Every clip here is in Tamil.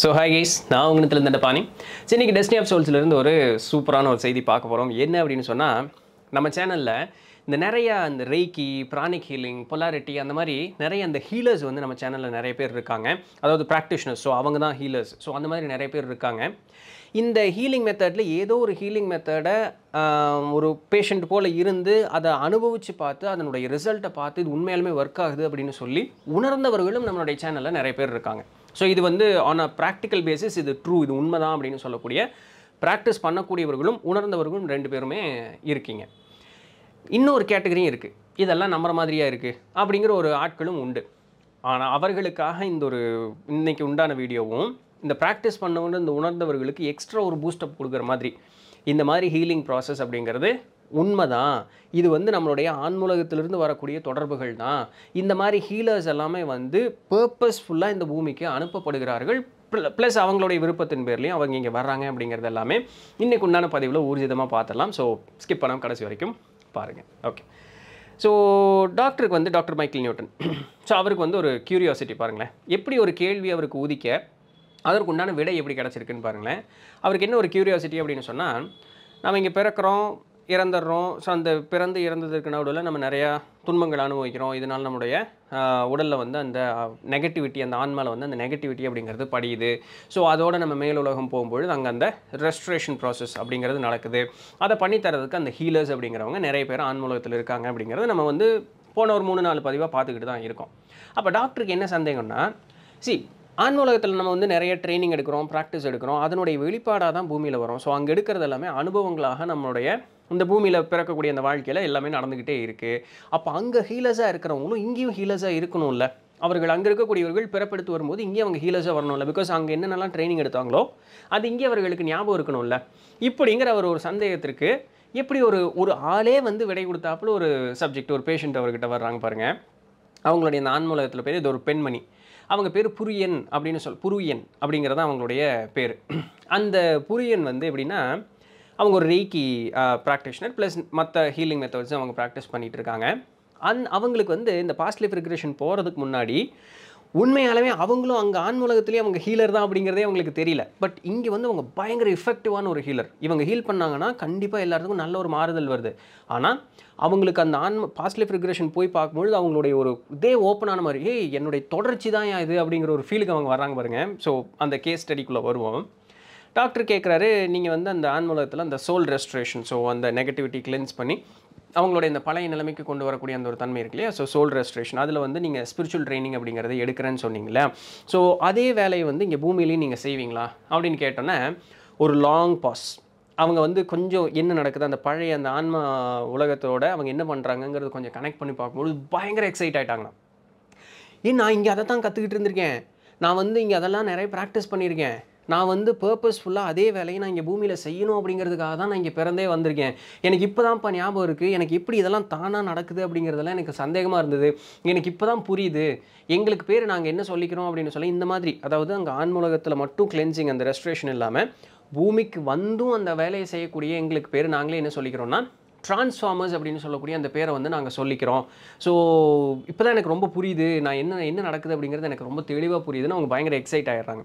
ஸோ ஹாய் கைஸ் நான் உங்கத்தில் இருந்த பாணி இன்னைக்கு டெஸ்டினி ஆஃப் சோல்ஸ்லேருந்து ஒரு சூப்பரான ஒரு செய்தி பார்க்க போகிறோம் என்ன அப்படின்னு சொன்னால் நம்ம சேனலில் இந்த நிறையா அந்த ரெய்கி ப்ராணிக் ஹீலிங் பொலாரிட்டி அந்த மாதிரி நிறைய அந்த ஹீலர்ஸ் வந்து நம்ம சேனலில் நிறைய பேர் இருக்காங்க அதாவது ப்ராக்டிஷனர்ஸ் ஸோ அவங்க தான் ஹீலர்ஸ் ஸோ அந்த மாதிரி நிறைய பேர் இருக்காங்க இந்த ஹீலிங் மெத்தடில் ஏதோ ஒரு ஹீலிங் மெத்தடை ஒரு பேஷண்ட் போல் இருந்து அதை அனுபவித்து பார்த்து அதனுடைய ரிசல்ட்டை பார்த்து இது உண்மையாலுமே ஒர்க் ஆகுது அப்படின்னு சொல்லி உணர்ந்தவர்களும் நம்மளுடைய சேனலில் நிறைய பேர் இருக்காங்க ஸோ இது வந்து ஆன் அ ப்ராக்டிக்கல் பேசிஸ் இது ட்ரூ இது உண்மை தான் அப்படின்னு சொல்லக்கூடிய ப்ராக்டிஸ் பண்ணக்கூடியவர்களும் உணர்ந்தவர்களும் ரெண்டு பேருமே இருக்கீங்க இன்னொரு கேட்டகரியும் இருக்குது இதெல்லாம் நம்புற மாதிரியாக இருக்குது அப்படிங்கிற ஒரு ஆட்களும் உண்டு ஆனால் அவர்களுக்காக இந்த ஒரு இன்றைக்கி உண்டான வீடியோவும் இந்த ப்ராக்டிஸ் பண்ணவங்க இந்த உணர்ந்தவர்களுக்கு எக்ஸ்ட்ரா ஒரு பூஸ்டப் கொடுக்குற மாதிரி இந்த மாதிரி ஹீலிங் ப்ராசஸ் அப்படிங்கிறது உண்மைதான் இது வந்து நம்மளுடைய ஆன்மூலகத்திலிருந்து வரக்கூடிய தொடர்புகள் தான் இந்த மாதிரி ஹீலர்ஸ் எல்லாமே வந்து பர்பஸ்ஃபுல்லாக இந்த பூமிக்கு அனுப்பப்படுகிறார்கள் ப்ளஸ் அவங்களுடைய விருப்பத்தின் பேர்லையும் அவங்க இங்கே வர்றாங்க அப்படிங்கிறது எல்லாமே இன்றைக்கு உண்டான பதிவில் ஊர்ஜிதமாக பார்த்துடலாம் ஸோ ஸ்கிப் பண்ணாமல் கடைசி வரைக்கும் பாருங்கள் ஓகே ஸோ டாக்டருக்கு வந்து டாக்டர் மைக்கேல் நியூட்டன் ஸோ அவருக்கு வந்து ஒரு கியூரியாசிட்டி பாருங்களேன் எப்படி ஒரு கேள்வி அவருக்கு உதிக்க அதற்கு உண்டான விடை எப்படி கிடச்சிருக்குன்னு பாருங்களேன் அவருக்கு என்ன ஒரு கியூரியாசிட்டி அப்படின்னு சொன்னால் நம்ம இங்கே பிறக்கிறோம் இறந்துடுறோம் ஸோ அந்த பிறந்து இறந்ததுக்கு நடுவில் நம்ம நிறையா துன்பங்கள் அனுபவிக்கிறோம் இதனால் நம்முடைய உடலில் வந்து அந்த நெகட்டிவிட்டி அந்த ஆன்மாவில் வந்து அந்த நெகட்டிவிட்டி அப்படிங்கிறது படியுது ஸோ அதோடு நம்ம மேலுலகம் போகும்பொழுது அங்கே அந்த ரெஸ்ட்ரேஷன் ப்ராசஸ் அப்படிங்கிறது நடக்குது அதை பண்ணித்தரதுக்கு அந்த ஹீலர்ஸ் அப்படிங்கிறவங்க நிறைய பேர் ஆன்மூலகத்தில் இருக்காங்க அப்படிங்கிறது நம்ம வந்து போன ஒரு மூணு நாலு பதிவாக பார்த்துக்கிட்டு தான் இருக்கோம் அப்போ டாக்டருக்கு என்ன சந்தேகம்னா சி ஆன்மூலகத்தில் நம்ம வந்து நிறைய ட்ரைனிங் எடுக்கிறோம் ப்ராக்டிஸ் எடுக்கிறோம் அதனுடைய வெளிப்பாடாக தான் பூமியில் வரும் ஸோ அங்கே எடுக்கிறது எல்லாமே அனுபவங்களாக நம்மளுடைய இந்த பூமியில் பிறக்கக்கூடிய அந்த வாழ்க்கையில் எல்லாமே நடந்துக்கிட்டே இருக்குது அப்போ அங்கே ஹீலஸாக இருக்கிறவங்களும் இங்கேயும் ஹீலஸாக இருக்கணும்ல அவர்கள் அங்கே இருக்கக்கூடியவர்கள் பிறப்பெடுத்து வரும்போது இங்கே அவங்க ஹீலஸாக வரணும்ல பிகாஸ் அங்கே என்னென்னலாம் ட்ரைனிங் எடுத்தாங்களோ அது இங்கே அவர்களுக்கு ஞாபகம் இருக்கணும்ல இப்படிங்கிற ஒரு ஒரு சந்தேகத்திற்கு எப்படி ஒரு ஒரு ஆளே வந்து விடை கொடுத்தாப்புல ஒரு சப்ஜெக்ட் ஒரு பேஷண்ட் அவர்கிட்ட வர்றாங்க பாருங்கள் அவங்களுடைய அந்த ஆன்மூலகத்தில் பேர் இது ஒரு பெண்மணி அவங்க பேர் புரியன் அப்படின்னு சொல் புரியன் அப்படிங்கிறது அவங்களுடைய பேர் அந்த புரியன் வந்து எப்படின்னா அவங்க ஒரு ரீக்கி ப்ராக்டிஷனர் ப்ளஸ் மற்ற ஹீலிங் மெத்தட்ஸும் அவங்க ப்ராக்டிஸ் பண்ணிகிட்டு இருக்காங்க அந் அவங்களுக்கு வந்து இந்த பாஸ்ட் லைஃப் ரிக்ரேஷன் போகிறதுக்கு முன்னாடி உண்மையாலுமே அவங்களும் அங்கே ஆண் உலகத்துலேயே அவங்க ஹீலர் தான் அப்படிங்கிறதே அவங்களுக்கு தெரியல பட் இங்கே வந்து அவங்க பயங்கர எஃபெக்டிவான ஒரு ஹீலர் இவங்க ஹீல் பண்ணாங்கன்னா கண்டிப்பாக எல்லாத்துக்கும் நல்ல ஒரு மாறுதல் வருது ஆனால் அவங்களுக்கு அந்த ஆன் பாஸ்ட் லைஃப் ரிக்ரேஷன் போய் பார்க்கும்பொழுது அவங்களுடைய ஒரு இதே ஓப்பன் ஆன மாதிரி ஏய் என்னுடைய தொடர்ச்சி தான் இது அப்படிங்கிற ஒரு ஃபீலுக்கு அவங்க வராங்க பாருங்கள் ஸோ அந்த கேஸ் ஸ்டடிக்குள்ளே வருவோம் டாக்டர் கேட்குறாரு நீங்கள் வந்து அந்த ஆன்மூலத்தில் அந்த சோல் ரெஸ்ட்ரேஷன் ஸோ அந்த நெகட்டிவிட்டி கிளென்ஸ் பண்ணி அவங்களுடைய இந்த பழைய நிலைமைக்கு கொண்டு வரக்கூடிய அந்த ஒரு தன்மை இருக்கு இல்லையா ஸோ சோல் ரெஸ்ட்ரேஷன் அதில் வந்து நீங்கள் ஸ்பிரிச்சுவல் ட்ரைனிங் அப்படிங்கிறத எடுக்கிறேன்னு சொன்னீங்களே ஸோ அதே வேலையை வந்து இங்கே பூமியிலையும் நீங்கள் செய்வீங்களா அப்படின்னு கேட்டோன்னே ஒரு லாங் பாஸ் அவங்க வந்து கொஞ்சம் என்ன நடக்குது அந்த பழைய அந்த ஆன்மா உலகத்தோட அவங்க என்ன பண்ணுறாங்கங்கிறது கொஞ்சம் கனெக்ட் பண்ணி பார்க்கும்போது பயங்கர எக்ஸைட் ஆகிட்டாங்க ஏன் நான் இங்கே அதை தான் கற்றுக்கிட்டு இருந்திருக்கேன் நான் வந்து இங்கே அதெல்லாம் நிறைய ப்ராக்டிஸ் பண்ணியிருக்கேன் நான் வந்து பர்பஸ்ஃபுல்லாக அதே வேலையை நான் இங்கே பூமியில் செய்யணும் அப்படிங்கிறதுக்காக தான் நான் இங்கே பிறந்தே வந்திருக்கேன் எனக்கு இப்போ தான்ப்பா ஞாபகம் இருக்குது எனக்கு எப்படி இதெல்லாம் தானாக நடக்குது அப்படிங்கிறதெல்லாம் எனக்கு சந்தேகமாக இருந்தது எனக்கு இப்போ தான் புரியுது எங்களுக்கு பேர் நாங்கள் என்ன சொல்லிக்கிறோம் அப்படின்னு சொல்லி இந்த மாதிரி அதாவது அங்கே ஆன்மூலகத்தில் மட்டும் கிளென்சிங் அந்த ரெஸ்ட்ரேஷன் இல்லாமல் பூமிக்கு வந்தும் அந்த வேலையை செய்யக்கூடிய எங்களுக்கு பேர் நாங்களே என்ன சொல்லிக்கிறோன்னா ட்ரான்ஸ்ஃபார்மர்ஸ் அப்படின்னு சொல்லக்கூடிய அந்த பேரை வந்து நாங்கள் சொல்லிக்கிறோம் ஸோ இப்போ தான் எனக்கு ரொம்ப புரியுது நான் என்ன என்ன நடக்குது அப்படிங்கிறது எனக்கு ரொம்ப தெளிவாக புரியுதுன்னு அவங்க பயங்கர எக்ஸைட் ஆகிடுறாங்க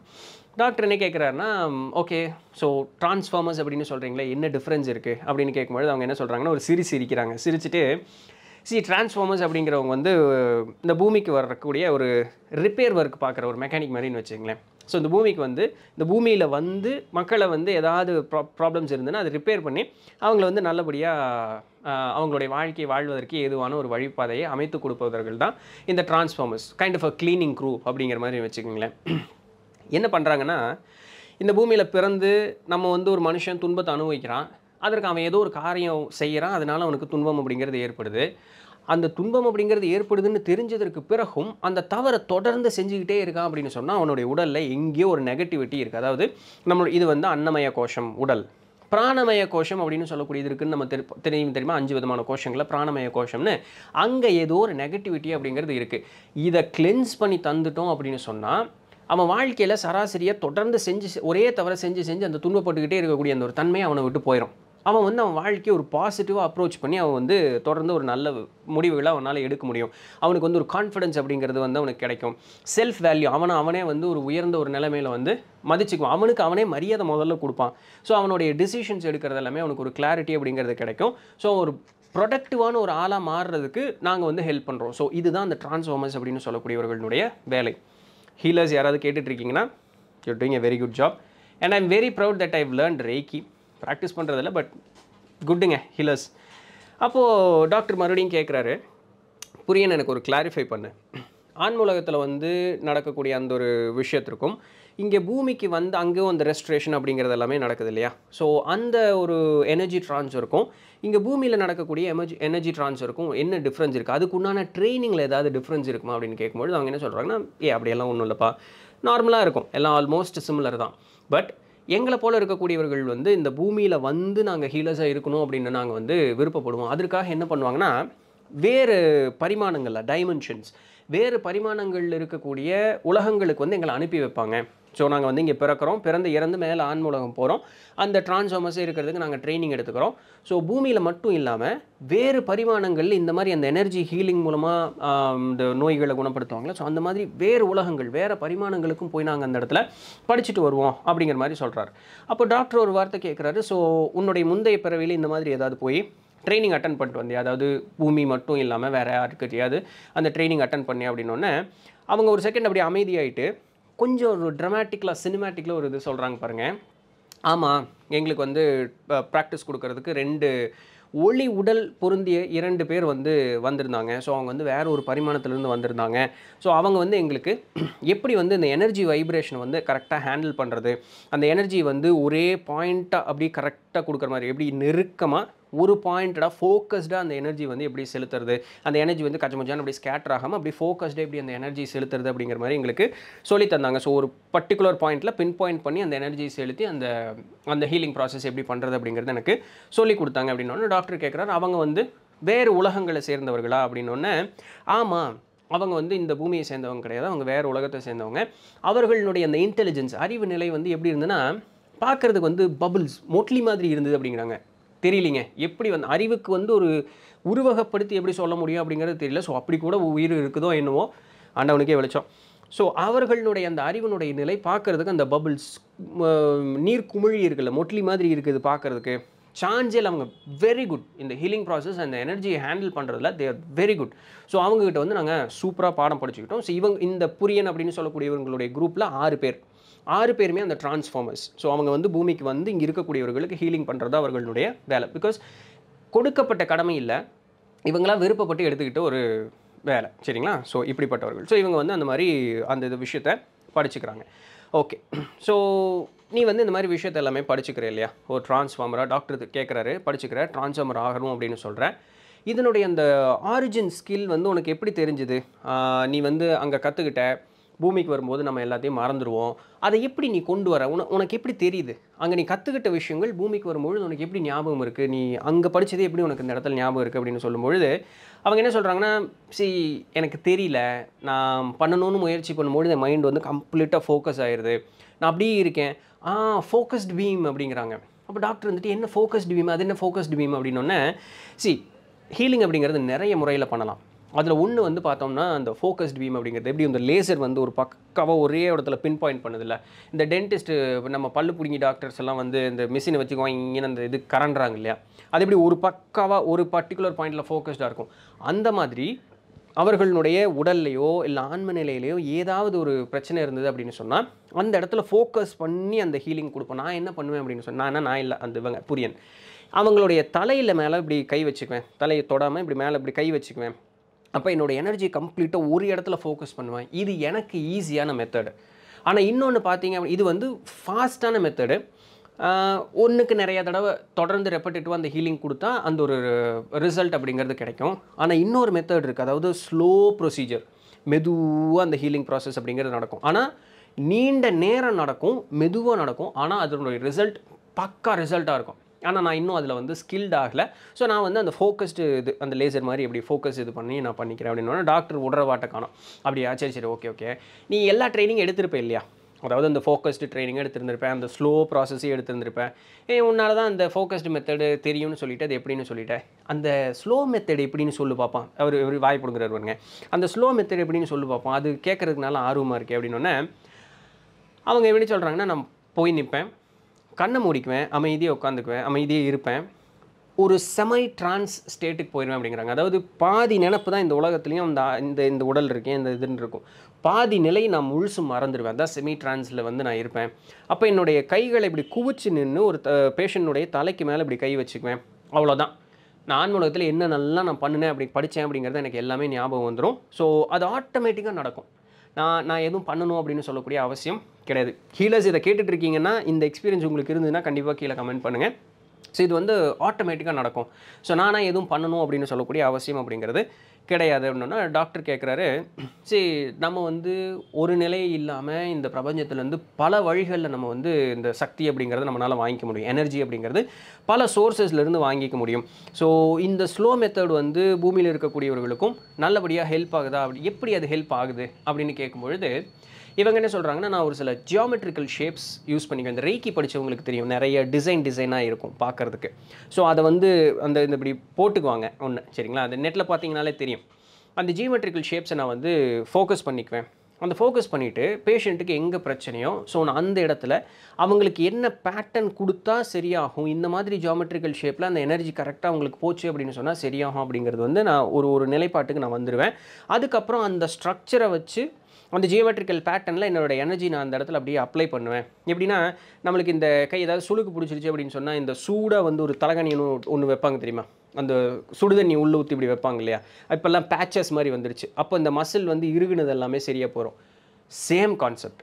டாக்டர் என்ன கேட்குறாருன்னா ஓகே ஸோ ட்ரான்ஸ்ஃபார்மர்ஸ் அப்படின்னு சொல்கிறீங்களே என்ன டிஃப்ரென்ஸ் இருக்குது அப்படின்னு கேட்கும்போது அவங்க என்ன சொல்கிறாங்கன்னா ஒரு சிரி சிரிக்கிறாங்க சிரிச்சுட்டு சி ட்ரான்ஸ்ஃபார்மர்ஸ் அப்படிங்கிறவங்க வந்து இந்த பூமிக்கு வரக்கூடிய ஒரு ரிப்பேர் ஒர்க் பார்க்குற ஒரு மெக்கானிக் மாதிரின்னு வச்சுங்களேன் ஸோ இந்த பூமிக்கு வந்து இந்த பூமியில் வந்து மக்களை வந்து ஏதாவது ப்ரா ப்ராப்ளம்ஸ் இருந்ததுன்னா அதை ரிப்பேர் பண்ணி அவங்கள வந்து நல்லபடியாக அவங்களுடைய வாழ்க்கையை வாழ்வதற்கு ஏதுவான ஒரு வழிபாதையை அமைத்து கொடுப்பவர்கள் தான் இந்த transformers kind of a cleaning group அப்படிங்கிற மாதிரி வச்சுக்கோங்களேன் என்ன பண்ணுறாங்கன்னா இந்த பூமியில் பிறந்து நம்ம வந்து ஒரு மனுஷன் துன்பத்தை அனுபவிக்கிறான் அதற்கு அவன் ஏதோ ஒரு காரியம் செய்கிறான் அதனால் அவனுக்கு துன்பம் அப்படிங்கிறது ஏற்படுது அந்த துன்பம் அப்படிங்கிறது ஏற்படுதுன்னு தெரிஞ்சதற்கு பிறகும் அந்த தவறை தொடர்ந்து செஞ்சுக்கிட்டே இருக்கான் அப்படின்னு சொன்னால் அவனுடைய உடலில் எங்கேயோ ஒரு நெகட்டிவிட்டி இருக்குது அதாவது நம்ம இது வந்து அன்னமய கோஷம் உடல் பிராணமய கோஷம் அப்படின்னு சொல்லக்கூடியது இருக்குதுன்னு நம்ம தெரி தெரியும் தெரியுமா அஞ்சு விதமான கோஷங்களில் பிராணமய கோஷம்னு அங்கே ஏதோ ஒரு நெகட்டிவிட்டி அப்படிங்கிறது இருக்குது இதை கிளென்ஸ் பண்ணி தந்துட்டோம் அப்படின்னு சொன்னால் அவன் வாழ்க்கையில் சராசரியை தொடர்ந்து செஞ்சு ஒரே தவிர செஞ்சு செஞ்சு அந்த துன்பப்பட்டுக்கிட்டே இருக்கக்கூடிய அந்த ஒரு தன்மையை அவனை விட்டு போயிடும் அவன் வந்து அவன் வாழ்க்கையை ஒரு பாசிட்டிவாக அப்ரோச் பண்ணி அவன் வந்து தொடர்ந்து ஒரு நல்ல முடிவுகளை அவனால் எடுக்க முடியும் அவனுக்கு வந்து ஒரு கான்ஃபிடன்ஸ் அப்படிங்கிறது வந்து அவனுக்கு கிடைக்கும் செல்ஃப் வேல்யூ அவனை அவனே வந்து ஒரு உயர்ந்த ஒரு நிலைமையில் வந்து மதிச்சுக்குவான் அவனுக்கு அவனே மரியாதை முதல்ல கொடுப்பான் ஸோ அவனுடைய டிசிஷன்ஸ் எடுக்கிறது எல்லாமே அவனுக்கு ஒரு கிளாரிட்டி அப்படிங்கிறது கிடைக்கும் ஸோ ஒரு ப்ரொடக்டிவான ஒரு ஆளாக மாறுறதுக்கு நாங்கள் வந்து ஹெல்ப் பண்ணுறோம் ஸோ இதுதான் அந்த டிரான்ஸ்ஃபார்மர்ஸ் அப்படின்னு சொல்லக்கூடியவர்களுடைய வேலை ஹீலர்ஸ் யாராவது கேட்டுட்ருக்கீங்கன்னா you doing a very good job and I'm very proud that I've learn reiki practice பண்ணுறதில்ல பட் குட்டுங்க ஹீலர்ஸ் அப்போது டாக்டர் மறுபடியும் கேட்குறாரு புரியன்னு எனக்கு ஒரு கிளாரிஃபை பண்ணு ஆன்மூலகத்தில் வந்து நடக்கக்கூடிய அந்த ஒரு விஷயத்திற்கும் இங்கே பூமிக்கு வந்து அங்கேயும் அந்த ரெஸ்ட்ரேஷன் அப்படிங்கிறது எல்லாமே நடக்குது இல்லையா ஸோ அந்த ஒரு எனர்ஜி ட்ரான்ஸ்ஃபருக்கும் இங்கே பூமியில் நடக்கக்கூடிய எமர்ஜி எனர்ஜி ட்ரான்ஸ்ஃபருக்கும் என்ன டிஃப்ரென்ஸ் இருக்குது அதுக்குண்டான ட்ரைனிங்கில் ஏதாவது டிஃப்ரென்ஸ் இருக்குமா அப்படின்னு கேட்கும்போது அவங்க என்ன சொல்கிறாங்கன்னா ஏ அப்படியெல்லாம் ஒன்றும் இல்லைப்பா நார்மலாக இருக்கும் எல்லாம் ஆல்மோஸ்ட் சிமிலர் தான் பட் எங்களை போல் இருக்கக்கூடியவர்கள் வந்து இந்த பூமியில் வந்து நாங்கள் ஹீலர்ஸாக இருக்கணும் அப்படின்னு நாங்கள் வந்து விருப்பப்படுவோம் அதற்காக என்ன பண்ணுவாங்கன்னா வேறு பரிமாணங்களில் டைமென்ஷன்ஸ் வேறு பரிமாணங்களில் இருக்கக்கூடிய உலகங்களுக்கு வந்து எங்களை அனுப்பி வைப்பாங்க ஸோ நாங்கள் வந்து இங்கே பிறக்கிறோம் பிறந்து இறந்து மேலே ஆன்மூலகம் போகிறோம் அந்த ட்ரான்ஸ்ஃபார்மர்ஸே இருக்கிறதுக்கு நாங்கள் ட்ரைனிங் எடுத்துக்கிறோம் ஸோ பூமியில் மட்டும் இல்லாமல் வேறு பரிமாணங்களில் இந்த மாதிரி அந்த எனர்ஜி ஹீலிங் மூலமாக இந்த நோய்களை குணப்படுத்துவாங்களே ஸோ அந்த மாதிரி வேறு உலகங்கள் வேறு பரிமாணங்களுக்கும் போய் நாங்கள் அந்த இடத்துல படிச்சுட்டு வருவோம் அப்படிங்கிற மாதிரி சொல்கிறார் அப்போ டாக்டர் ஒரு வார்த்தை கேட்குறாரு ஸோ உன்னுடைய முந்தைய பிறவியில் இந்த மாதிரி ஏதாவது போய் ட்ரைனிங் அட்டன் பண்ணிட்டு வந்தேன் அதாவது பூமி மட்டும் இல்லாமல் வேறு யாருக்கு தெரியாது அந்த ட்ரைனிங் அட்டன் பண்ணேன் அப்படின்னோடனே அவங்க ஒரு செகண்ட் அப்படி அமைதியாயிட்டு கொஞ்சம் ஒரு ட்ரமாட்டிக்கில் சினிமேட்டிக்கில் ஒரு இது சொல்கிறாங்க பாருங்கள் ஆமாம் எங்களுக்கு வந்து ப்ராக்டிஸ் கொடுக்கறதுக்கு ரெண்டு ஒளி உடல் பொருந்திய இரண்டு பேர் வந்து வந்திருந்தாங்க ஸோ அவங்க வந்து வேறு ஒரு பரிமாணத்துலேருந்து வந்திருந்தாங்க ஸோ அவங்க வந்து எங்களுக்கு எப்படி வந்து இந்த எனர்ஜி வைப்ரேஷனை வந்து கரெக்டாக ஹேண்டில் பண்ணுறது அந்த எனர்ஜி வந்து ஒரே பாயிண்ட்டாக அப்படியே கரெக்டாக கொடுக்குற மாதிரி எப்படி நெருக்கமாக ஒரு பாயிண்ட்டடாக ஃபோக்கஸ்டாக அந்த எனர்ஜி வந்து எப்படி செலுத்துறது அந்த எனர்ஜி வந்து கச்சமச்சான்னு அப்படி ஸ்கேட்டர் ஆகாமல் அப்படி ஃபோக்கஸ்டாக எப்படி அந்த எனர்ஜி செலுத்துறது அப்படிங்கிற மாதிரி எங்களுக்கு சொல்லி தந்தாங்க ஸோ ஒரு பர்டிகுலர் பாயிண்ட்டில் பின் பாயிண்ட் பண்ணி அந்த எனர்ஜி செலுத்தி அந்த அந்த ஹீலிங் ப்ராசஸ் எப்படி பண்ணுறது அப்படிங்கிறது எனக்கு சொல்லி கொடுத்தாங்க அப்படின்னு டாக்டர் கேட்குறாரு அவங்க வந்து வேறு உலகங்களை சேர்ந்தவர்களா அப்படின்னொன்னே ஆமாம் அவங்க வந்து இந்த பூமியை சேர்ந்தவங்க கிடையாது அவங்க வேறு உலகத்தை சேர்ந்தவங்க அவர்களுடைய அந்த இன்டெலிஜென்ஸ் அறிவு நிலை வந்து எப்படி இருந்ததுன்னா பார்க்குறதுக்கு வந்து பபுள்ஸ் மொட்லி மாதிரி இருந்தது அப்படிங்கிறாங்க தெரியலிங்க எப்படி வந்து அறிவுக்கு வந்து ஒரு உருவகப்படுத்தி எப்படி சொல்ல முடியும் அப்படிங்கிறது தெரியல ஸோ அப்படி கூட உயிர் இருக்குதோ என்னவோ ஆண்டவனுக்கே விளைச்சோம் ஸோ அவர்களுடைய அந்த அறிவனுடைய நிலை பார்க்குறதுக்கு அந்த பபுள்ஸ் நீர் குமிழி இருக்குல்ல மொட்லி மாதிரி இருக்குது பார்க்குறதுக்கு சாஞ்சல் அவங்க வெரி குட் இந்த ஹீலிங் ப்ராசஸ் அந்த எனர்ஜியை ஹேண்டில் பண்ணுறதுல தேர் வெரி குட் ஸோ அவங்ககிட்ட வந்து நாங்கள் சூப்பராக பாடம் படிச்சுக்கிட்டோம் ஸோ இவங்க இந்த புரியன் அப்படின்னு சொல்லக்கூடியவங்களுடைய குரூப்பில் ஆறு பேர் ஆறு பேருமே அந்த டிரான்ஸ்ஃபார்மர்ஸ் ஸோ அவங்க வந்து பூமிக்கு வந்து இங்கே இருக்கக்கூடியவர்களுக்கு ஹீலிங் பண்ணுறது அவர்களுடைய வேலை பிகாஸ் கொடுக்கப்பட்ட கடமை இல்லை இவங்களாம் விருப்பப்பட்டு எடுத்துக்கிட்ட ஒரு வேலை சரிங்களா ஸோ இப்படிப்பட்டவர்கள் ஸோ இவங்க வந்து அந்த மாதிரி அந்த இது விஷயத்தை படிச்சுக்கிறாங்க ஓகே ஸோ நீ வந்து இந்த மாதிரி விஷயத்த எல்லாமே படிச்சுக்கிற இல்லையா ஓ டிரான்ஸ்ஃபார்மராக டாக்டர் கேட்குறாரு படிச்சுக்கிற ட்ரான்ஸ்ஃபார்மர் ஆகணும் அப்படின்னு சொல்கிறேன் இதனுடைய அந்த ஆரிஜின் ஸ்கில் வந்து உனக்கு எப்படி தெரிஞ்சுது நீ வந்து அங்கே கற்றுக்கிட்ட பூமிக்கு வரும்போது நம்ம எல்லாத்தையும் மறந்துடுவோம் அதை எப்படி நீ கொண்டு வர உன உனக்கு எப்படி தெரியுது அங்கே நீ கற்றுக்கிட்ட விஷயங்கள் பூமிக்கு வரும்பொழுது உனக்கு எப்படி ஞாபகம் இருக்குது நீ அங்கே படித்தது எப்படி உனக்கு இந்த இடத்துல ஞாபகம் இருக்குது அப்படின்னு சொல்லும்பொழுது அவங்க என்ன சொல்கிறாங்கன்னா சி எனக்கு தெரியல நான் பண்ணணும்னு முயற்சி பண்ணும்பொழுது என் மைண்ட் வந்து கம்ப்ளீட்டாக ஃபோக்கஸ் ஆயிடுது நான் அப்படியே இருக்கேன் ஆ ஃபோக்கஸ்ட் பீம் அப்படிங்கிறாங்க அப்போ டாக்டர் வந்துட்டு என்ன ஃபோக்கஸ்ட் பீம் அது என்ன ஃபோக்கஸ்ட் பீம் அப்படின்னொன்னே சி ஹீலிங் அப்படிங்கிறது நிறைய முறையில் பண்ணலாம் அதில் ஒன்று வந்து பார்த்தோம்னா அந்த ஃபோக்கஸ்ட் பீம் அப்படிங்கிறது எப்படி இந்த லேசர் வந்து ஒரு பக்காவாக ஒரே இடத்துல பின் பாயிண்ட் பண்ணதில்ல இந்த டென்டிஸ்ட்டு நம்ம பல்லு பிடிங்கி டாக்டர்ஸ் எல்லாம் வந்து இந்த மிஷினை வச்சுக்கோ இங்கே அந்த இது கரண்டுறாங்க இல்லையா அது எப்படி ஒரு பக்காவாக ஒரு பர்டிகுலர் பாயிண்டில் ஃபோக்கஸ்டாக இருக்கும் அந்த மாதிரி அவர்களுடைய உடல்லையோ இல்லை ஆன்ம நிலையிலையோ ஏதாவது ஒரு பிரச்சனை இருந்தது அப்படின்னு சொன்னால் அந்த இடத்துல ஃபோக்கஸ் பண்ணி அந்த ஹீலிங் கொடுப்போம் நான் என்ன பண்ணுவேன் அப்படின்னு சொன்னால் நான் இல்லை அந்த இவங்க புரியன் அவங்களுடைய தலையில் மேலே இப்படி கை வச்சுக்குவேன் தலையை தொடாமல் இப்படி மேலே இப்படி கை வச்சுக்குவேன் அப்போ என்னோடய எனர்ஜி கம்ப்ளீட்டாக ஒரு இடத்துல ஃபோக்கஸ் பண்ணுவேன் இது எனக்கு ஈஸியான மெத்தடு ஆனால் இன்னொன்று பார்த்தீங்க இது வந்து ஃபாஸ்ட்டான மெத்தடு ஒன்றுக்கு நிறைய தடவை தொடர்ந்து ரெப்பட்டேட்டிவாக அந்த ஹீலிங் கொடுத்தா அந்த ஒரு ரிசல்ட் அப்படிங்கிறது கிடைக்கும் ஆனால் இன்னொரு மெத்தட் இருக்குது அதாவது ஸ்லோ ப்ரொசீஜர் மெதுவாக அந்த ஹீலிங் ப்ராசஸ் அப்படிங்கிறது நடக்கும் ஆனால் நீண்ட நேரம் நடக்கும் மெதுவாக நடக்கும் ஆனால் அதனுடைய ரிசல்ட் பக்கா ரிசல்ட்டாக இருக்கும் ஆனால் நான் இன்னும் அதில் வந்து ஸ்கில்ட் ஆகலை ஸோ நான் வந்து அந்த ஃபோக்கஸ்டு இது அந்த லேசர் மாதிரி எப்படி ஃபோக்கஸ் இது பண்ணி நான் பண்ணிக்கிறேன் அப்படின்னு டாக்டர் உடறவாட்ட காணும் அப்படியா சரி சரி ஓகே ஓகே நீ எல்லா ட்ரைனிங் எடுத்திருப்பேன் இல்லையா அதாவது அந்த ஃபோக்கஸ்டு ட்ரைனிங் எடுத்திருந்திருப்பேன் அந்த ஸ்லோ ப்ராசஸையும் எடுத்திருந்திருப்பேன் ஏ உன்னால் தான் அந்த ஃபோக்கஸ்டு மெத்தடு தெரியும்னு சொல்லிவிட்டு அது எப்படின்னு சொல்லிட்டேன் அந்த ஸ்லோ மெத்தட் எப்படின்னு சொல்லு பார்ப்பான் அவர் இவர் வாய் வருங்க அந்த ஸ்லோ மெத்தட் எப்படின்னு சொல்லி பார்ப்பான் அது கேட்குறதுக்குனால ஆர்வமாக இருக்குது அப்படின்னோடனே அவங்க எப்படி சொல்கிறாங்கன்னா நான் போய் நிற்பேன் கண்ணை மூடிக்குவேன் அமைதியாக உட்காந்துக்குவேன் அமைதியாக இருப்பேன் ஒரு செமை ட்ரான்ஸ் ஸ்டேட்டுக்கு போயிடுவேன் அப்படிங்கிறாங்க அதாவது பாதி நினப்பு தான் இந்த உலகத்துலேயும் அந்த இந்த இந்த உடல் இருக்கேன் இந்த இதுன்னு இருக்கும் பாதி நிலை நான் முழுசும் மறந்துடுவேன் அதான் செமி ட்ரான்ஸில் வந்து நான் இருப்பேன் அப்போ என்னுடைய கைகளை இப்படி குவிச்சு நின்று ஒரு பேஷண்ட்டுடைய தலைக்கு மேலே இப்படி கை வச்சுக்குவேன் அவ்வளோதான் நான் உலகத்தில் என்ன நல்லா நான் பண்ணினேன் அப்படி படித்தேன் அப்படிங்கிறது எனக்கு எல்லாமே ஞாபகம் வந்துடும் ஸோ அது ஆட்டோமேட்டிக்காக நடக்கும் நான் நான் எதுவும் பண்ணணும் அப்படின்னு சொல்லக்கூடிய அவசியம் கிடையாது ஹீலர்ஸ் இதை கேட்டுட்ருக்கீங்கன்னா இந்த எக்ஸ்பீரியன்ஸ் உங்களுக்கு இருந்ததுன்னா கண்டிப்பாக கீழே கமெண்ட் பண்ணுங்கள் ஸோ இது வந்து ஆட்டோமேட்டிக்காக நடக்கும் ஸோ நானாக எதுவும் பண்ணணும் அப்படின்னு சொல்லக்கூடிய அவசியம் அப்படிங்கிறது கிடையாது அப்படின்னா டாக்டர் கேட்குறாரு சரி நம்ம வந்து ஒரு நிலை இல்லாமல் இந்த பிரபஞ்சத்துலேருந்து பல வழிகளில் நம்ம வந்து இந்த சக்தி அப்படிங்கிறத நம்மளால் வாங்கிக்க முடியும் எனர்ஜி அப்படிங்கிறது பல சோர்ஸஸ்லேருந்து வாங்கிக்க முடியும் ஸோ இந்த ஸ்லோ மெத்தட் வந்து பூமியில் இருக்கக்கூடியவர்களுக்கும் நல்லபடியாக ஹெல்ப் ஆகுதா அப்படி எப்படி அது ஹெல்ப் ஆகுது அப்படின்னு கேட்கும்பொழுது இவங்க என்ன சொல்கிறாங்கன்னா நான் ஒரு சில ஜியோமெட்ரிக்கல் ஷேப்ஸ் யூஸ் பண்ணிக்க இந்த ரேக்கி படித்தவங்களுக்கு தெரியும் நிறைய டிசைன் டிசைனாக இருக்கும் பார்க்குறதுக்கு ஸோ அதை வந்து அந்த இந்த இப்படி போட்டுக்குவாங்க ஒன்று சரிங்களா அந்த நெட்டில் பார்த்தீங்கனாலே தெரியும் அந்த ஜியோமெட்ரிக்கல் ஷேப்ஸை நான் வந்து ஃபோக்கஸ் பண்ணிக்குவேன் அந்த ஃபோக்கஸ் பண்ணிவிட்டு பேஷண்ட்டுக்கு எங்கே பிரச்சனையோ ஸோ நான் அந்த இடத்துல அவங்களுக்கு என்ன பேட்டர்ன் கொடுத்தா சரியாகும் இந்த மாதிரி ஜியோமெட்ரிக்கல் ஷேப்பில் அந்த எனர்ஜி கரெக்டாக அவங்களுக்கு போச்சு அப்படின்னு சொன்னால் சரியாகும் அப்படிங்கிறது வந்து நான் ஒரு ஒரு நிலைப்பாட்டுக்கு நான் வந்துடுவேன் அதுக்கப்புறம் அந்த ஸ்ட்ரக்சரை வச்சு அந்த ஜியோமெட்ரிக்கல் பேட்டர்னில் என்னோட எனர்ஜி நான் அந்த இடத்துல அப்படியே அப்ளை பண்ணுவேன் எப்படின்னா நம்மளுக்கு இந்த கை ஏதாவது சுழுக்கு பிடிச்சிருச்சு அப்படின்னு சொன்னால் இந்த சூடாக வந்து ஒரு தலகணின்னு ஒன்று வைப்பாங்க தெரியுமா அந்த சுடுதண்ணி உள்ளே ஊற்றி இப்படி வைப்பாங்க இல்லையா இப்போல்லாம் பேச்சஸ் மாதிரி வந்துருச்சு அப்போ இந்த மசில் வந்து இறுகுனது எல்லாமே சரியாக போகிறோம் சேம் கான்செப்ட்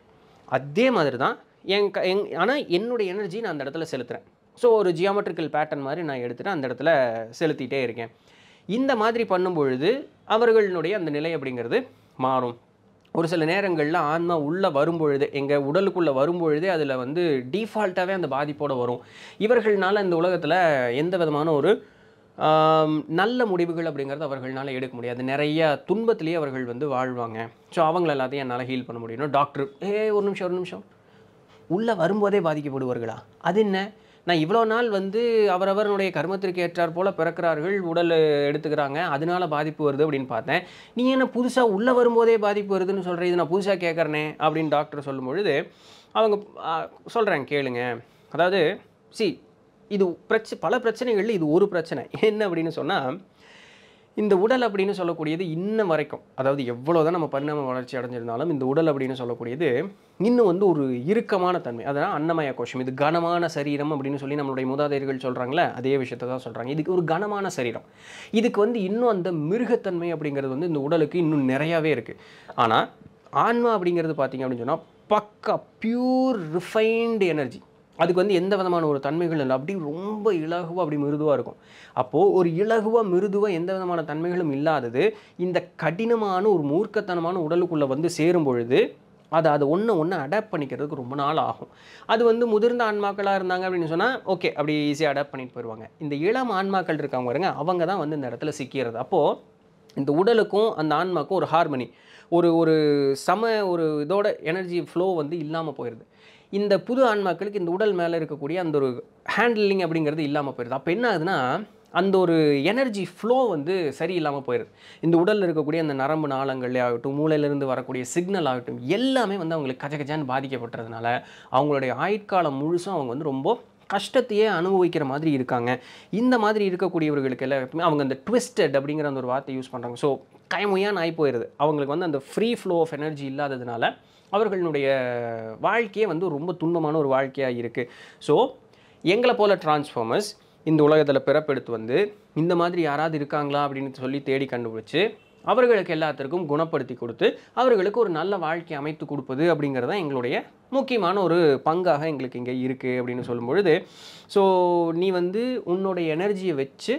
அதே மாதிரி தான் என் க எங் ஆனால் என்னுடைய எனர்ஜி நான் அந்த இடத்துல செலுத்துகிறேன் ஸோ ஒரு ஜியோமெட்ரிக்கல் பேட்டர்ன் மாதிரி நான் எடுத்துகிட்டு அந்த இடத்துல செலுத்திகிட்டே இருக்கேன் இந்த மாதிரி பண்ணும்பொழுது அவர்களுடைய அந்த நிலை அப்படிங்கிறது மாறும் ஒரு சில நேரங்களில் ஆன்மா உள்ளே வரும்பொழுது எங்கள் உடலுக்குள்ளே வரும்பொழுதே அதில் வந்து டீஃபால்ட்டாகவே அந்த பாதிப்போடு வரும் இவர்களால் இந்த உலகத்தில் எந்த விதமான ஒரு நல்ல முடிவுகள் அப்படிங்கிறது அவர்களால் எடுக்க முடியாது நிறைய துன்பத்திலேயே அவர்கள் வந்து வாழ்வாங்க ஸோ அவங்கள எல்லாத்தையும் என்னால் ஹீல் பண்ண முடியணும் டாக்டர் ஏ ஒரு நிமிஷம் ஒரு நிமிஷம் உள்ளே வரும்போதே பாதிக்கப்படுவார்களா அது என்ன நான் இவ்வளோ நாள் வந்து அவரவருடைய கர்மத்திற்கு ஏற்றார் போல் பிறக்கிறார்கள் உடல் எடுத்துக்கிறாங்க அதனால பாதிப்பு வருது அப்படின்னு பார்த்தேன் நீ என்ன புதுசாக உள்ளே வரும்போதே பாதிப்பு வருதுன்னு சொல்கிற இது நான் புதுசாக கேட்குறனே அப்படின்னு டாக்டர் சொல்லும் பொழுது அவங்க சொல்கிறாங்க கேளுங்க அதாவது சி இது பிரச்ச பல பிரச்சனைகளில் இது ஒரு பிரச்சனை என்ன அப்படின்னு சொன்னால் இந்த உடல் அப்படின்னு சொல்லக்கூடியது இன்ன வரைக்கும் அதாவது எவ்வளோ தான் நம்ம பரிணாம வளர்ச்சி அடைஞ்சிருந்தாலும் இந்த உடல் அப்படின்னு சொல்லக்கூடியது இன்னும் வந்து ஒரு இறுக்கமான தன்மை அதனால் அன்னமய கோஷம் இது கனமான சரீரம் அப்படின்னு சொல்லி நம்மளுடைய மூதாதையர்கள் சொல்கிறாங்களே அதே விஷயத்த தான் சொல்கிறாங்க இதுக்கு ஒரு கனமான சரீரம் இதுக்கு வந்து இன்னும் அந்த மிருகத்தன்மை அப்படிங்கிறது வந்து இந்த உடலுக்கு இன்னும் நிறையாவே இருக்குது ஆனால் ஆன்மா அப்படிங்கிறது பார்த்திங்க அப்படின்னு சொன்னால் பக்கா ப்யூர் ரிஃபைன்டு எனர்ஜி அதுக்கு வந்து எந்த விதமான ஒரு தன்மைகள் இல்லை அப்படி ரொம்ப இலகுவாக அப்படி மிருதுவாக இருக்கும் அப்போது ஒரு இலகுவாக மிருதுவாக எந்த விதமான தன்மைகளும் இல்லாதது இந்த கடினமான ஒரு மூர்க்கத்தனமான உடலுக்குள்ளே வந்து சேரும் பொழுது அதை அதை ஒன்று ஒன்று அடாப்ட் பண்ணிக்கிறதுக்கு ரொம்ப நாள் ஆகும் அது வந்து முதிர்ந்த ஆன்மாக்களாக இருந்தாங்க அப்படின்னு சொன்னால் ஓகே அப்படி ஈஸியாக அடாப்ட் பண்ணிட்டு போயிடுவாங்க இந்த இளம் ஆன்மாக்கள் இருக்கவங்க பாருங்க அவங்க தான் வந்து இந்த இடத்துல சிக்கிறது அப்போது இந்த உடலுக்கும் அந்த ஆன்மாக்கும் ஒரு ஹார்மனி ஒரு ஒரு சம ஒரு இதோட எனர்ஜி ஃப்ளோ வந்து இல்லாமல் போயிடுது இந்த புது ஆன்மாக்களுக்கு இந்த உடல் மேலே இருக்கக்கூடிய அந்த ஒரு ஹேண்டிலிங் அப்படிங்கிறது இல்லாமல் போயிடுது அப்போ என்ன ஆகுதுன்னா அந்த ஒரு எனர்ஜி ஃப்ளோ வந்து சரியில்லாமல் போயிடுது இந்த உடலில் இருக்கக்கூடிய அந்த நரம்பு நாளங்களே ஆகட்டும் மூளையிலேருந்து வரக்கூடிய சிக்னல் ஆகட்டும் எல்லாமே வந்து அவங்களுக்கு கஜகஜான்னு பாதிக்கப்பட்டதுனால அவங்களுடைய ஆயுட்காலம் முழுசும் அவங்க வந்து ரொம்ப கஷ்டத்தையே அனுபவிக்கிற மாதிரி இருக்காங்க இந்த மாதிரி இருக்கக்கூடியவர்களுக்கு எல்லாருக்குமே அவங்க அந்த ட்விஸ்டட் அப்படிங்கிற அந்த ஒரு வார்த்தை யூஸ் பண்ணுறாங்க ஸோ கயமுயான்னு ஆகி போயிடுது அவங்களுக்கு வந்து அந்த ஃப்ரீ ஃப்ளோ ஆஃப் எனர்ஜி இல்லாததுனால அவர்களுடைய வாழ்க்கையே வந்து ரொம்ப துன்பமான ஒரு வாழ்க்கையாக இருக்குது ஸோ எங்களை போல் டிரான்ஸ்ஃபார்மர்ஸ் இந்த உலகத்தில் பிறப்பெடுத்து வந்து இந்த மாதிரி யாராவது இருக்காங்களா அப்படின்னு சொல்லி தேடி கண்டுபிடிச்சி அவர்களுக்கு எல்லாத்திற்கும் குணப்படுத்தி கொடுத்து அவர்களுக்கு ஒரு நல்ல வாழ்க்கை அமைத்து கொடுப்பது அப்படிங்கிறது தான் எங்களுடைய முக்கியமான ஒரு பங்காக எங்களுக்கு இங்கே இருக்குது அப்படின்னு சொல்லும்பொழுது ஸோ நீ வந்து உன்னோட எனர்ஜியை வச்சு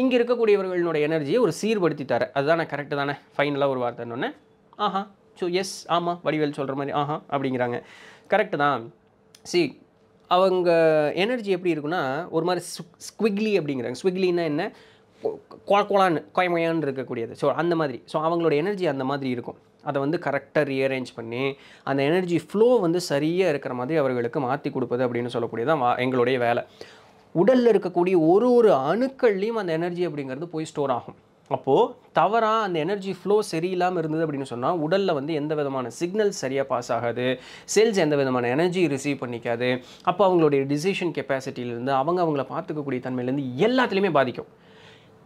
இங்கே இருக்கக்கூடியவர்களுடைய எனர்ஜியை ஒரு சீர்படுத்தி தர அதுதானே கரெக்டு தானே ஃபைனலாக ஒரு வார்த்தைன்னொன்னே ஆஹா ஸோ எஸ் ஆமாம் வடிவேல் சொல்கிற மாதிரி ஆஹா அப்படிங்கிறாங்க கரெக்டு தான் சி அவங்க எனர்ஜி எப்படி இருக்குன்னா ஒரு மாதிரி ஸ்குவிக்லி அப்படிங்கிறாங்க ஸ்விக்லின்னா என்ன குழக்குழான்னு கொயமையான்னு இருக்கக்கூடியது ஸோ அந்த மாதிரி ஸோ அவங்களோட எனர்ஜி அந்த மாதிரி இருக்கும் அதை வந்து கரெக்டாக ரீஅரேஞ்ச் பண்ணி அந்த எனர்ஜி ஃப்ளோ வந்து சரியாக இருக்கிற மாதிரி அவர்களுக்கு மாற்றி கொடுப்பது அப்படின்னு சொல்லக்கூடியதான் எங்களுடைய வேலை உடலில் இருக்கக்கூடிய ஒரு ஒரு அணுக்கள்லேயும் அந்த எனர்ஜி அப்படிங்கிறது போய் ஸ்டோர் ஆகும் அப்போது தவறாக அந்த எனர்ஜி ஃப்ளோ சரியில்லாமல் இருந்தது அப்படின்னு சொன்னால் உடலில் வந்து எந்த விதமான சிக்னல் சரியாக பாஸ் ஆகாது செல்ஸ் எந்த விதமான எனர்ஜி ரிசீவ் பண்ணிக்காது அப்போ அவங்களுடைய டிசிஷன் கெப்பாசிட்டியிலேருந்து அவங்க அவங்கள பார்த்துக்கக்கூடிய தன்மையிலேருந்து எல்லாத்துலேயுமே பாதிக்கும்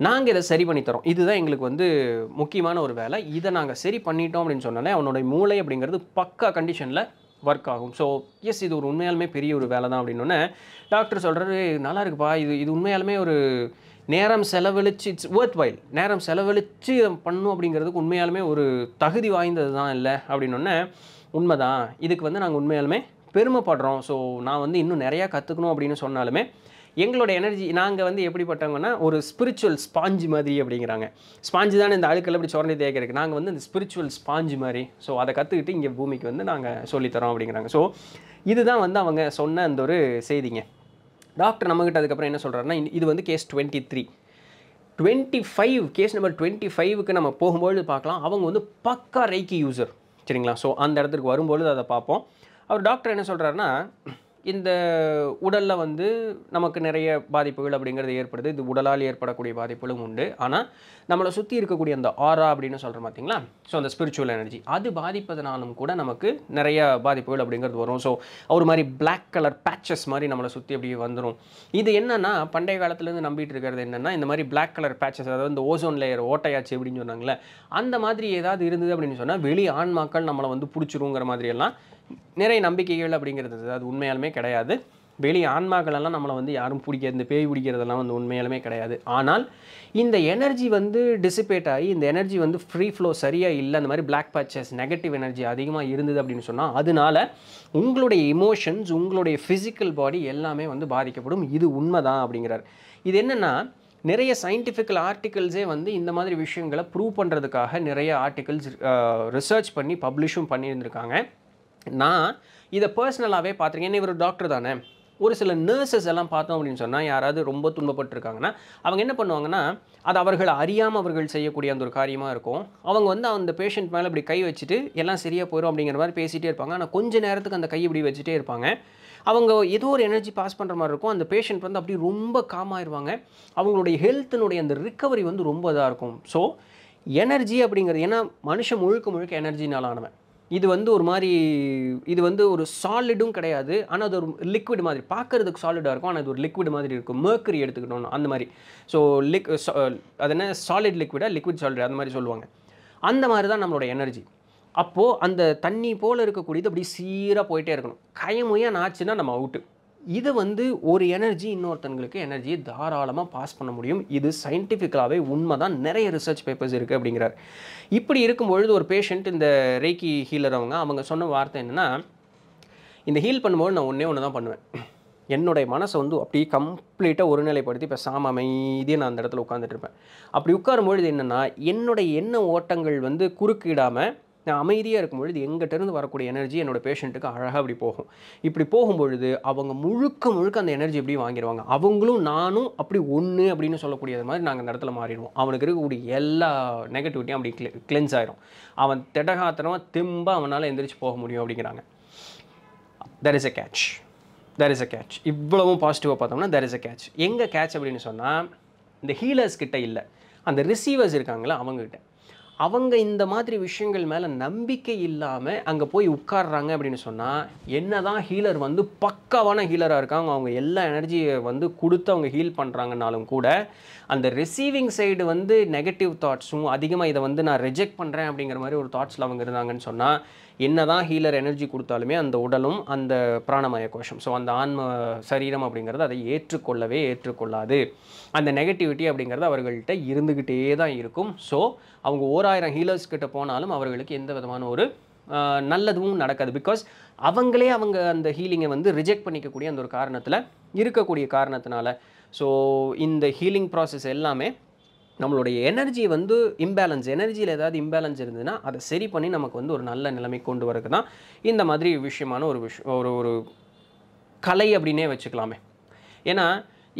நாங்கள் இதை சரி பண்ணித்தரோம் இதுதான் எங்களுக்கு வந்து முக்கியமான ஒரு வேலை இதை நாங்கள் சரி பண்ணிட்டோம் அப்படின்னு சொன்னாலே அவனுடைய மூளை அப்படிங்கிறது பக்கா கண்டிஷனில் ஒர்க் ஆகும் ஸோ எஸ் இது ஒரு உண்மையாலுமே பெரிய ஒரு வேலை தான் அப்படின்னோடனே டாக்டர் சொல்கிறது நல்லா இருக்குப்பா இது இது உண்மையாலுமே ஒரு நேரம் செலவழித்து இட்ஸ் ஒர்த் வைல் நேரம் செலவழித்து பண்ணும் அப்படிங்கிறதுக்கு உண்மையாலுமே ஒரு தகுதி வாய்ந்தது தான் இல்லை அப்படின்னோடனே உண்மைதான் இதுக்கு வந்து நாங்கள் உண்மையாலுமே பெருமைப்படுறோம் ஸோ நான் வந்து இன்னும் நிறையா கற்றுக்கணும் அப்படின்னு சொன்னாலுமே எங்களோட எனர்ஜி நாங்கள் வந்து எப்படிப்பட்டவங்கன்னா ஒரு ஸ்பிரிச்சுவல் ஸ்பாஞ்சு மாதிரி அப்படிங்கிறாங்க ஸ்பாஞ்சு தானே இந்த அழுக்கில் அப்படி சுரண்டி தேய்க்கிறதுக்கு நாங்கள் வந்து இந்த ஸ்பிரிச்சுவல் ஸ்பாஞ்சு மாதிரி ஸோ அதை கற்றுக்கிட்டு இங்கே பூமிக்கு வந்து நாங்கள் சொல்லித்தரோம் அப்படிங்கிறாங்க ஸோ இதுதான் வந்து அவங்க சொன்ன அந்த ஒரு செய்திங்க டாக்டர் நம்மக்கிட்ட அதுக்கப்புறம் என்ன சொல்கிறாருன்னா இது வந்து case twenty three twenty five case number twenty ஃபைவுக்கு நம்ம போகும்பொழுது பார்க்கலாம் அவங்க வந்து பக்கா ரைக்கி யூசர் சரிங்களா ஸோ அந்த இடத்துக்கு வரும்பொழுது அதை பார்ப்போம் அவர் டாக்டர் என்ன சொல்கிறாருன்னா இந்த உடலில் வந்து நமக்கு நிறைய பாதிப்புகள் அப்படிங்கிறது ஏற்படுது இது உடலால் ஏற்படக்கூடிய பாதிப்புகளும் உண்டு ஆனால் நம்மளை சுற்றி இருக்கக்கூடிய அந்த ஆரா அப்படின்னு சொல்கிறோம் பார்த்தீங்களா ஸோ அந்த ஸ்பிரிச்சுவல் எனர்ஜி அது பாதிப்பதனாலும் கூட நமக்கு நிறைய பாதிப்புகள் அப்படிங்கிறது வரும் ஸோ ஒரு மாதிரி பிளாக் கலர் பேச்சஸ் மாதிரி நம்மளை சுற்றி அப்படியே வந்துடும் இது என்னென்னா பண்டைய காலத்துலேருந்து நம்பிட்டு இருக்கிறது என்னென்னா இந்த மாதிரி பிளாக் கலர் பேச்சஸ் அதாவது இந்த ஓசோன் லேயர் ஓட்டையாச்சு அப்படின்னு சொன்னாங்களே அந்த மாதிரி ஏதாவது இருந்தது அப்படின்னு சொன்னால் வெளி ஆண்மாக்கள் நம்மளை வந்து பிடிச்சிருங்கிற மாதிரியெல்லாம் நிறைய நம்பிக்கைகள் அப்படிங்கிறது அது உண்மையாலுமே கிடையாது வெளி ஆன்மாக்களெல்லாம் நம்மளை வந்து யாரும் பிடிக்காது இந்த பேய் பிடிக்கிறதெல்லாம் வந்து உண்மையாலுமே கிடையாது ஆனால் இந்த எனர்ஜி வந்து டிசிபேட் ஆகி இந்த எனர்ஜி வந்து ஃப்ரீ ஃப்ளோ சரியாக இல்லை அந்த மாதிரி பிளாக் பேச்சஸ் நெகட்டிவ் எனர்ஜி அதிகமாக இருந்தது அப்படின்னு சொன்னால் அதனால உங்களுடைய இமோஷன்ஸ் உங்களுடைய ஃபிசிக்கல் பாடி எல்லாமே வந்து பாதிக்கப்படும் இது உண்மைதான் அப்படிங்கிறார் இது என்னென்னா நிறைய சயின்டிஃபிக்கல் ஆர்டிகல்ஸே வந்து இந்த மாதிரி விஷயங்களை ப்ரூவ் பண்ணுறதுக்காக நிறைய ஆர்டிகல்ஸ் ரிசர்ச் பண்ணி பப்ளிஷும் பண்ணியிருந்திருக்காங்க நான் இதை பர்சனலாகவே பார்த்துருக்கேன் இவர் டாக்டர் தானே ஒரு சில நர்சஸ் எல்லாம் பார்த்தோம் அப்படின்னு சொன்னால் யாராவது ரொம்ப துன்பப்பட்டிருக்காங்கன்னா அவங்க என்ன பண்ணுவாங்கன்னா அது அவர்கள் அறியாமல் அவர்கள் செய்யக்கூடிய அந்த ஒரு காரியமாக இருக்கும் அவங்க வந்து அந்த பேஷண்ட் மேலே இப்படி கை வச்சுட்டு எல்லாம் சரியாக போயிடும் அப்படிங்கிற மாதிரி பேசிகிட்டே இருப்பாங்க ஆனால் கொஞ்சம் நேரத்துக்கு அந்த கை இப்படி வச்சுட்டே இருப்பாங்க அவங்க ஏதோ ஒரு எனர்ஜி பாஸ் பண்ணுற மாதிரி இருக்கும் அந்த பேஷண்ட் வந்து அப்படி ரொம்ப காமாயிருவாங்க அவங்களுடைய ஹெல்த்தினுடைய அந்த ரிக்கவரி வந்து ரொம்ப இதாக இருக்கும் ஸோ எனர்ஜி அப்படிங்கிறது ஏன்னா மனுஷன் முழுக்க முழுக்க எனர்ஜினாலானவன் இது வந்து ஒரு மாதிரி இது வந்து ஒரு சாலிடும் கிடையாது ஆனால் அது ஒரு லிக்விட் மாதிரி பார்க்குறதுக்கு சாலிடாக இருக்கும் ஆனால் அது ஒரு லிக்விட் மாதிரி இருக்கும் மேர்க்கரி எடுத்துக்கிட்டோம் அந்த மாதிரி ஸோ லிக் அது என்ன சாலிட் லிக்விடாக லிக்விட் சாலிட் அந்த மாதிரி சொல்லுவாங்க அந்த மாதிரி தான் நம்மளோட எனர்ஜி அப்போது அந்த தண்ணி போல் இருக்கக்கூடியது அப்படி சீராக போயிட்டே இருக்கணும் கயமுயாக நாச்சுன்னா நம்ம அவுட்டு இதை வந்து ஒரு எனர்ஜி இன்னொருத்தங்களுக்கு எனர்ஜியை தாராளமாக பாஸ் பண்ண முடியும் இது சயின்டிஃபிக்கலாகவே உண்மை தான் நிறைய ரிசர்ச் பேப்பர்ஸ் இருக்குது அப்படிங்கிறார் இப்படி இருக்கும்பொழுது ஒரு பேஷண்ட் இந்த ரேக்கி ஹீலர் அவங்க அவங்க சொன்ன வார்த்தை என்னென்னா இந்த ஹீல் பண்ணும்போது நான் ஒன்றே ஒன்று தான் பண்ணுவேன் என்னுடைய மனசை வந்து அப்படியே கம்ப்ளீட்டாக ஒருநிலைப்படுத்தி இப்போ சாம அமைதியாக நான் அந்த இடத்துல உட்காந்துட்டு இருப்பேன் அப்படி உட்காரும்பொழுது என்னென்னா என்னுடைய எண்ண ஓட்டங்கள் வந்து குறுக்கிடாமல் நான் அமைதியாக இருக்கும் பொழுது எங்கிட்டேருந்து வரக்கூடிய எனர்ஜி என்னோடய பேஷண்ட்டுக்கு அழகாக அப்படி போகும் இப்படி போகும்பொழுது அவங்க முழுக்க முழுக்க அந்த எனர்ஜி எப்படி வாங்கிடுவாங்க அவங்களும் நானும் அப்படி ஒன்று அப்படின்னு சொல்லக்கூடியது மாதிரி நாங்கள் அந்த இடத்துல மாறிடுவோம் அவனுக்கு இருக்கக்கூடிய எல்லா நெகட்டிவிட்டியும் அப்படி கிளி கிளென்ஸ் ஆயிரும் அவன் திடகாத்திரமாக திம்பாக அவனால் எந்திரிச்சு போக முடியும் அப்படிங்கிறாங்க there is a catch there is a catch இவ்வளவும் பாசிட்டிவாக பார்த்தோம்னா தெர் இஸ் எ கேட்ச் எங்கே கேட்ச் அப்படின்னு சொன்னால் இந்த ஹீலர்ஸ் கிட்ட இல்லை அந்த ரிசீவர்ஸ் இருக்காங்களா அவங்கக்கிட்ட அவங்க இந்த மாதிரி விஷயங்கள் மேலே நம்பிக்கை இல்லாமல் அங்கே போய் உட்காடுறாங்க அப்படின்னு சொன்னால் என்ன தான் ஹீலர் வந்து பக்காவான ஹீலராக இருக்காங்க அவங்க எல்லா எனர்ஜியை வந்து கொடுத்து அவங்க ஹீல் பண்ணுறாங்கனாலும் கூட அந்த ரிசீவிங் சைடு வந்து நெகட்டிவ் தாட்ஸும் அதிகமாக இதை வந்து நான் ரிஜெக்ட் பண்ணுறேன் அப்படிங்கிற மாதிரி ஒரு தாட்ஸில் அவங்க இருந்தாங்கன்னு சொன்னால் என்ன தான் ஹீலர் எனர்ஜி கொடுத்தாலுமே அந்த உடலும் அந்த பிராணமய கோஷம் ஸோ அந்த ஆன்ம சரீரம் அப்படிங்கிறது அதை ஏற்றுக்கொள்ளவே ஏற்றுக்கொள்ளாது அந்த நெகட்டிவிட்டி அப்படிங்கிறது அவர்கள்ட்ட இருந்துக்கிட்டே தான் இருக்கும் ஸோ அவங்க ஓராயிரம் ஹீலர்ஸ் கிட்ட போனாலும் அவர்களுக்கு எந்த விதமான ஒரு நல்லதும் நடக்காது பிகாஸ் அவங்களே அவங்க அந்த ஹீலிங்கை வந்து ரிஜெக்ட் பண்ணிக்கக்கூடிய அந்த ஒரு காரணத்தில் இருக்கக்கூடிய காரணத்தினால ஸோ இந்த ஹீலிங் ப்ராசஸ் எல்லாமே நம்மளுடைய எனர்ஜி வந்து இம்பேலன்ஸ் எனர்ஜியில் ஏதாவது இம்பேலன்ஸ் இருந்ததுன்னா அதை சரி பண்ணி நமக்கு வந்து ஒரு நல்ல நிலைமை கொண்டு வரது தான் இந்த மாதிரி விஷயமான ஒரு விஷ ஒரு ஒரு கலை அப்படின்னே வச்சுக்கலாமே ஏன்னா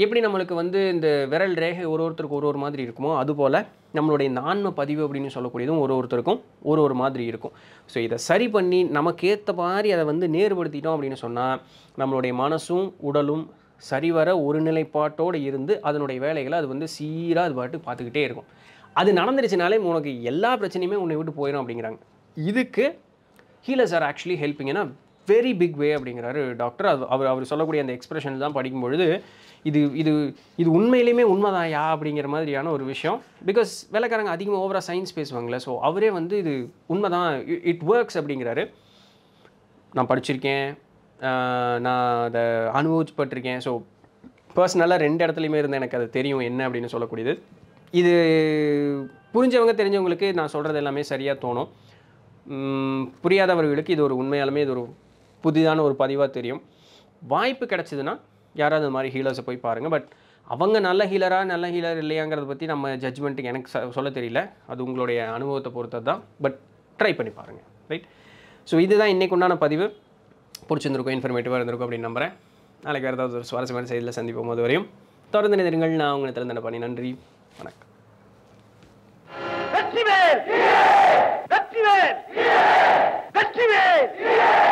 எப்படி நம்மளுக்கு வந்து இந்த விரல் ரேகை ஒரு ஒருத்தருக்கு ஒரு ஒரு மாதிரி இருக்குமோ அதுபோல் நம்மளுடைய இந்த ஆன்ம பதிவு அப்படின்னு சொல்லக்கூடியதும் ஒரு ஒருத்தருக்கும் ஒரு ஒரு மாதிரி இருக்கும் ஸோ இதை சரி பண்ணி நமக்கு ஏற்ற மாதிரி அதை வந்து நேர்படுத்திட்டோம் அப்படின்னு சொன்னால் நம்மளுடைய மனசும் உடலும் சரிவர ஒரு நிலைப்பாட்டோடு இருந்து அதனுடைய வேலைகளை அது வந்து சீராக அது பாட்டு பார்த்துக்கிட்டே இருக்கும் அது நடந்துருச்சுனாலே உனக்கு எல்லா பிரச்சனையுமே உன்னை விட்டு போயிடும் அப்படிங்கிறாங்க இதுக்கு ஹீலர்ஸ் ஆர் ஆக்சுவலி ஹெல்ப்பிங்கன்னா வெரி பிக் வே அப்படிங்கிறாரு டாக்டர் அது அவர் அவர் சொல்லக்கூடிய அந்த எக்ஸ்பிரஷன் தான் படிக்கும்பொழுது இது இது இது உண்மையிலுமே உண்மைதான் யா அப்படிங்கிற மாதிரியான ஒரு விஷயம் பிகாஸ் வேலைக்காரங்க அதிகமாக ஓவராக சயின்ஸ் பேசுவாங்களே ஸோ அவரே வந்து இது உண்மைதான் இட் ஒர்க்ஸ் அப்படிங்கிறாரு நான் படிச்சிருக்கேன் நான் அதை அனுபவிச்சுப்பட்டிருக்கேன் ஸோ பர்சனலாக ரெண்டு இடத்துலையுமே இருந்து எனக்கு அது தெரியும் என்ன அப்படின்னு சொல்லக்கூடியது இது புரிஞ்சவங்க தெரிஞ்சவங்களுக்கு நான் சொல்கிறது எல்லாமே சரியாக தோணும் புரியாதவர்களுக்கு இது ஒரு உண்மையாலுமே இது ஒரு புதிதான ஒரு பதிவாக தெரியும் வாய்ப்பு கிடச்சிதுன்னா யாராவது அந்த மாதிரி ஹீலர்ஸை போய் பாருங்கள் பட் அவங்க நல்ல ஹீலராக நல்ல ஹீலர் இல்லையாங்கிறத பற்றி நம்ம ஜட்ஜ்மெண்ட்டுக்கு எனக்கு சொல்ல தெரியல அது உங்களுடைய அனுபவத்தை பொறுத்தது தான் பட் ட்ரை பண்ணி பாருங்கள் ரைட் ஸோ இதுதான் இன்றைக்கு உண்டான பதிவு பிடிச்சிருந்துருக்கும் இன்ஃபர்மேட்டிவாக இருந்திருக்கும் அப்படின்னு நம்புகிறேன் நாளைக்கு வேறு ஏதாவது ஒரு சுவாரஸ்யமான செய்தியில் சந்திப்போம் போது வரையும் தொடர்ந்து நினைங்கள் நான் உங்களை திறந்த பண்ணி நன்றி வணக்கம்